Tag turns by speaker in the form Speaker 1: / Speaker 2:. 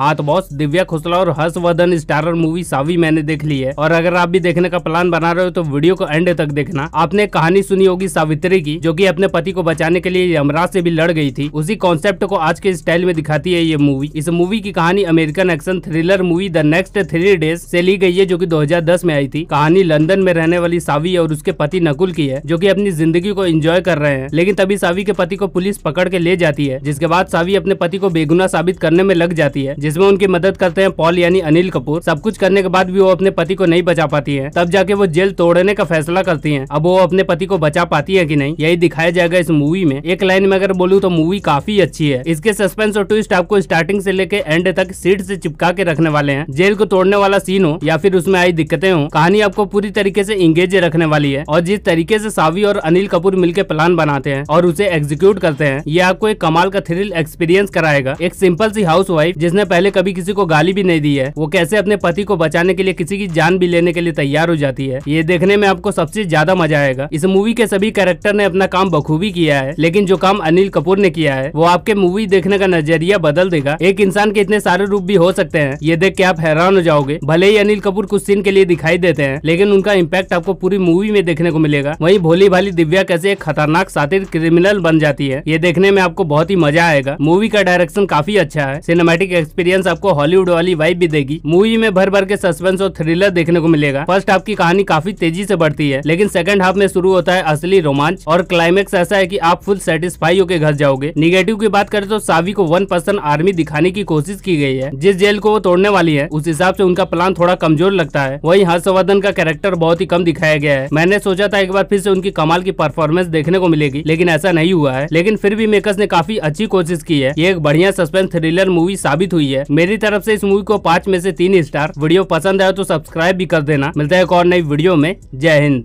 Speaker 1: हाँ तो बॉस दिव्या खुसला और हर्षवर्धन स्टारर मूवी सावी मैंने देख ली है और अगर आप भी देखने का प्लान बना रहे हो तो वीडियो को एंड तक देखना आपने कहानी सुनी होगी सावित्री की जो कि अपने पति को बचाने के लिए यमराज से भी लड़ गई थी उसी कॉन्सेप्ट को आज के स्टाइल में दिखाती है ये मूवी इस मूवी की कहानी American action thriller movie the next three days से ली गई है जो की दो में आई थी कहानी लंदन में रहने वाली सावी और उसके पति नकुल की है जो की अपनी जिंदगी को एंजॉय कर रहे हैं लेकिन तभी सावी के पति को पुलिस पकड़ के ले जाती है जिसके बाद सावी अपने पति को बेगुना साबित करने में लग जाती है जिसमें उनकी मदद करते हैं पॉल यानी अनिल कपूर सब कुछ करने के बाद भी वो अपने पति को नहीं बचा पाती है तब जाके वो जेल तोड़ने का फैसला करती है अब वो अपने पति को बचा पाती है की नहीं यही दिखाया जाएगा इस मूवी में एक लाइन में अगर बोलूँ तो मूवी काफी अच्छी है इसके सस्पेंस और ट्विस्ट आपको स्टार्टिंग से लेके एंड तक सीट से चिपका के रखने वाले हैं जेल को तोड़ने वाला सीन हो या फिर उसमें आई दिक्कतें हो कहानी आपको पूरी तरीके से इंगेज रखने वाली है और जिस तरीके से सावी और अनिल कपूर मिलकर प्लान बनाते हैं और उसे एग्जीक्यूट करते हैं ये आपको एक कमाल का थ्रिल एक्सपीरियंस कराएगा एक सिंपल सी हाउस वाइफ जिसने पहले कभी किसी को गाली भी नहीं दी है वो कैसे अपने पति को बचाने के लिए किसी की जान भी लेने के लिए तैयार हो जाती है ये देखने में आपको सबसे ज्यादा मजा आएगा इस मूवी के सभी कैरेक्टर ने अपना काम बखूबी किया है लेकिन जो काम अनिल कपूर ने किया है वो आपके मूवी देखने का नजरिया बदल देगा एक इंसान के इतने सारे रूप भी हो सकते हैं ये देख के आप हैरान हो जाओगे भले ही अनिल कपूर कुछ सीन के लिए दिखाई देते हैं लेकिन उनका इम्पैक्ट आपको पूरी मूवी में देखने को मिलेगा वही भोली भाली दिव्या कैसे एक खतरनाक सातिर क्रिमिनल बन जाती है ये देखने में आपको बहुत ही मजा आएगा मूवी का डायरेक्शन काफी अच्छा है सिनेमेटिक एक्सपीरियंस आपको हॉलीवुड वाली वाइब भी देगी मूवी में भर भर के सस्पेंस और थ्रिलर देखने को मिलेगा फर्स्ट हाफ की कहानी काफी तेजी से बढ़ती है लेकिन सेकंड हाफ में शुरू होता है असली रोमांच और क्लाइमेक्स ऐसा है की आप फुल सेटिस्फाई होकर घर जाओगे निगेटिव की बात करें तो सावी को वन पर्सन आर्मी दिखाने की कोशिश की गई है जिस जेल को वो तोड़ने वाली है उस हिसाब से उनका प्लान थोड़ा कमजोर लगता है वही हर्षवर्धन का कैरेक्टर बहुत ही कम दिखाया गया है मैंने सोचा था एक बार फिर से उनकी कमाल की परफॉर्मेंस देखने को मिलेगी लेकिन ऐसा नहीं हुआ है लेकिन फिर भी मेकर्स ने काफी अच्छी कोशिश की है ये एक बढ़िया सस्पेंस थ्रिलर मूवी साबित हुई रही है मेरी तरफ से इस मूवी को पाँच में से तीन स्टार वीडियो पसंद आया तो सब्सक्राइब भी कर देना मिलता है एक और नई वीडियो में जय हिंद